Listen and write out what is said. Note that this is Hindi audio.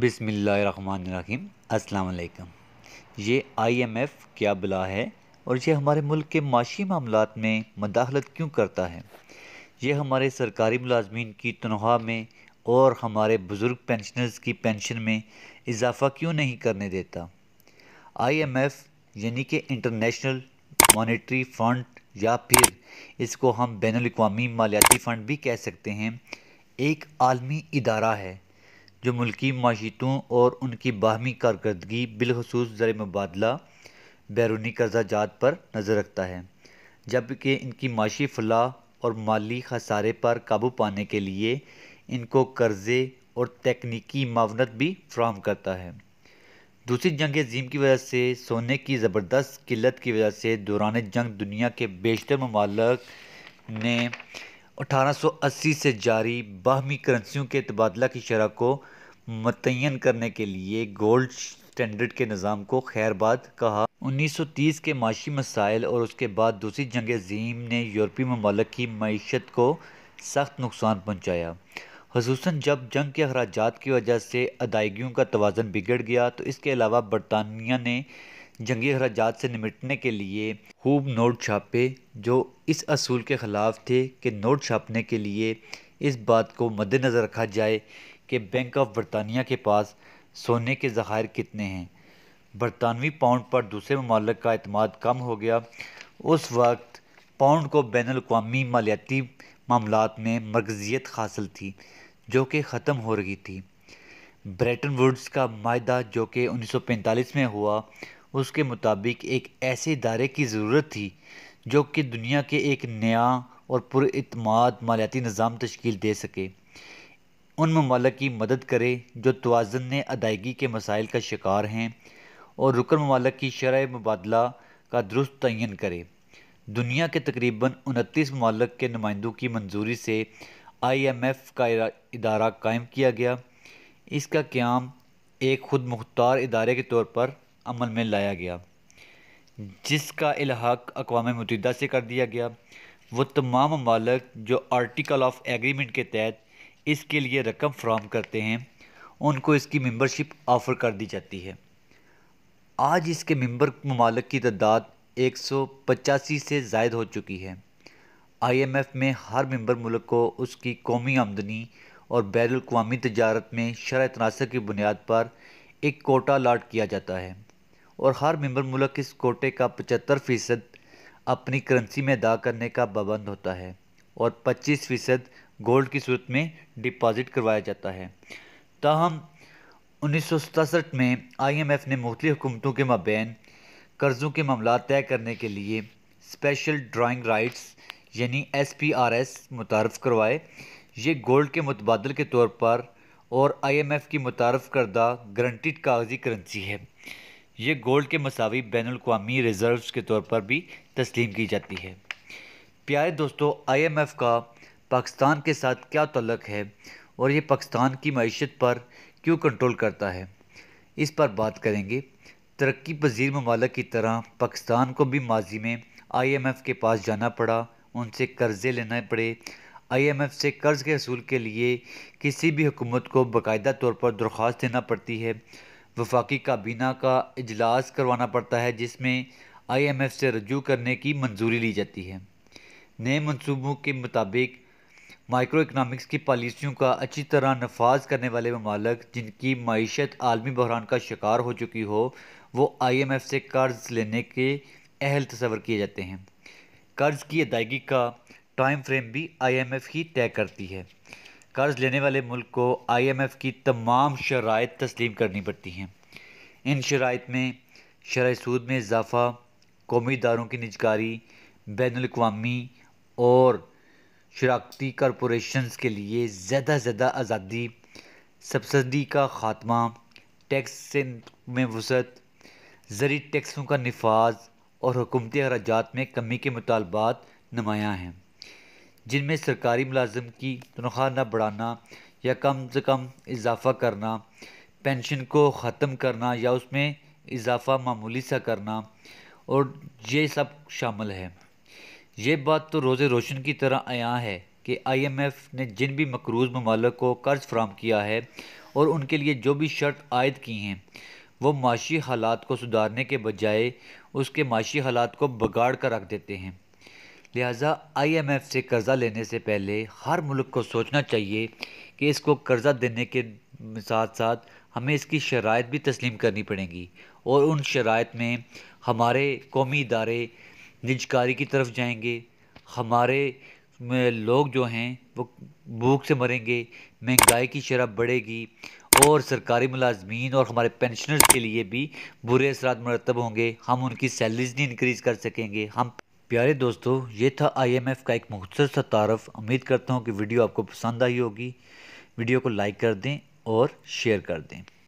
बिसमीम अल्लाम ये आई एम एफ़ क्या बला है और ये हमारे मुल्क के माशी मामला में मदाखलत क्यों करता है ये हमारे सरकारी मुलाजमीन की तनख्वाह में और हमारे बुज़ुर्ग पेंशनर्स की पेंशन में इजाफ़ा क्यों नहीं करने देता आई एम एफ़ यानी कि इंटरनेशनल मॉनेटरी फ़ंड या फिर इसको हम बैन अवी मालियाती फ़ंड भी कह सकते हैं एक आलमी इदारा है जो मुल्की माशीतों और उनकी बाहमी कारकर्दगी बिलखसूस ज़र मुबादला बैरूनी कर्जा जात पर नज़र रखता है जबकि इनकी माशी फलाह और माली खसारे पर काबू पाने के लिए इनको कर्ज़े और तकनीकी मावनत भी फ्राहम करता है दूसरी जंग अजीम की वजह से सोने की ज़बरदस्त किल्लत की वजह से दौरान जंग दुनिया के बेशतर ममालक ने 1880 से जारी बाहमी करंसीयों के तबादला की शरह को मतयन करने के लिए गोल्ड स्टैंडर्ड के निज़ाम को खैरबाद कहा 1930 के माशी मसाइल और उसके बाद दूसरी जंग अजीम ने यूरोपी ममालक की मीशत को सख्त नुकसान पहुँचाया खसूस जब जंग के अखराज की वजह से अदायगियों का तोज़न बिगड़ गया तो इसके अलावा बरतानिया ने जंगी अखराज से निमटने के लिए खूब नोट छापे जो इस असूल के ख़िलाफ़ थे कि नोट छापने के लिए इस बात को मद्दनज़र रखा जाए कि बैंक ऑफ बरतानिया के पास सोने के ज़ख़ायर कितने हैं बरतानवी पाउंड पर दूसरे ममालक का अतमाद कम हो गया उस वक्त पाउंड को बैन अवी मालियाती मामला में मरकज़ियत हासिल थी जो कि ख़त्म हो रही थी ब्रेटन वुड्स का माह जो कि 1945 में हुआ उसके मुताबिक एक ऐसे इदारे की ज़रूरत थी जो कि दुनिया के एक नया और पुरमाद मालियाती निज़ाम तश्ील दे सके उन ममालक की मदद करे जो तोज़न ने अदायगी के मसाइल का शिकार हैं और रुकन ममालक की शरह मुबादला का दुरुस्त तयन करे दुनिया के तकरीबन उनतीस ममालक के नुमाइंदों की मंजूरी से आई एम एफ़ का इदारा कायम किया गया इसका क्याम एक खुद मुख्तार इदारे के तौर पर अमल में लाया गया जिसका इलाहाक अकवा मतदा से कर दिया गया वो तमाम ममालक जो आर्टिकल ऑफ एग्रीमेंट के तहत इसके लिए रकम फ्राहम करते हैं उनको इसकी मेंबरशिप ऑफ़र कर दी जाती है आज इसके मेंबर ममालक की तादाद एक से जायद हो चुकी है आईएमएफ में हर मेंबर मुल्क को उसकी कौमी आमदनी और बैर तजारत में शरा तनासर की बुनियाद पर एक कोटा अलाट किया जाता है और हर मेंबर मुल्क इस कोटे का पचहत्तर फ़ीसद अपनी करेंसी में अदा करने का पाबंद होता है और 25 फीसद गोल्ड की सूरत में डिपॉजिट करवाया जाता है ताहम उन्नीस में आईएमएफ ने मुख्तु हुकूमतों के मबैन कर्ज़ों के मामला तय करने के लिए स्पेशल ड्राइंग राइट्स यानी एस पी आर एस मुतारफ़ करवाए ये गोल्ड के मुतबादल के तौर पर और आई एम एफ़ की मुतारफ़ करदा ग्रंटिड कागजी करेंसी है ये गोल्ड के मसावी बैन अवी रिज़र्व के तौर पर भी तस्लीम की जाती है प्यारे दोस्तों आईएमएफ का पाकिस्तान के साथ क्या तलक है और ये पाकिस्तान की मीशत पर क्यों कंट्रोल करता है इस पर बात करेंगे तरक्की पजीर ममालक की तरह पाकिस्तान को भी माजी में आईएमएफ के पास जाना पड़ा उनसे कर्ज़े लेने पड़े आईएमएफ से कर्ज़ के असूल के लिए किसी भी हुकूमत को बाकायदा तौर पर दरख्वास्त देना पड़ती है वफाकी काबीना का इजलास करवाना पड़ता है जिसमें आईएमएफ से रजू करने की मंजूरी ली जाती है नए मनसूबों के मुताबिक माइक्रो इकनॉमिक्स की पॉलिसियों का अच्छी तरह नफाज करने वाले ममालक जिनकी मीशत आलमी बहरान का शिकार हो चुकी हो वो आई एम एफ़ से कर्ज लेने के अहल तस्वर किए जाते हैं कर्ज की अदायगी का टाइम फ्रेम भी आई एम एफ़ ही तय करती है कर्ज लेने वाले मुल्क को आई एम एफ़ की तमाम शराइ तस्लीम करनी पड़ती हैं इन शराइ में शराय सूद में इजाफ़ा कौमी इदारों की निजकारी बैन अवी और शराकती कॉरपोरेशन के लिए ज़्यादा से ज़्यादा आज़ादी सब्सिडी का ख़ात्मा टैक्स से में वसत ज़रिए टैक्सों का नफाज और हुकूमती अखराज में कमी के मुतालबात नुमायाँ हैं जिनमें सरकारी मुलाजम की तनख्वाह न बढ़ाना या कम से कम इजाफा करना पेंशन को ख़त्म करना या उसमें इजाफा मामूली सा करना और ये सब शामिल है ये बात तो रोज़ रोशन की तरह आया है कि आईएमएफ ने जिन भी मकरूज ममालक को कर्ज़ फ्राहम किया है और उनके लिए जो भी शर्त आयद की हैं वो माशी हालात को सुधारने के बजाय उसके माशी हालात को बगाड़ कर रख देते हैं लिहाजा आईएमएफ से कर्ज़ा लेने से पहले हर मुल्क को सोचना चाहिए कि इसको कर्ज़ा देने के साथ साथ हमें इसकी शराइ भी तस्लीम करनी पड़ेगी और उन शराइ में हमारे कौमी इदारे निजकारी की तरफ जाएंगे हमारे लोग जो हैं वो भूख से मरेंगे महंगाई की शराब बढ़ेगी और सरकारी मुलाजमीन और हमारे पेंशनर्स के लिए भी बुरे असरा मरतब होंगे हम उनकी सैलरीज नहीं इनक्रीज़ कर सकेंगे हम प्यारे दोस्तों ये था आईएमएफ का एक मुख्तर सा तारफ़ उम्मीद करता हूँ कि वीडियो आपको पसंद आई होगी वीडियो को लाइक कर दें और शेयर कर दें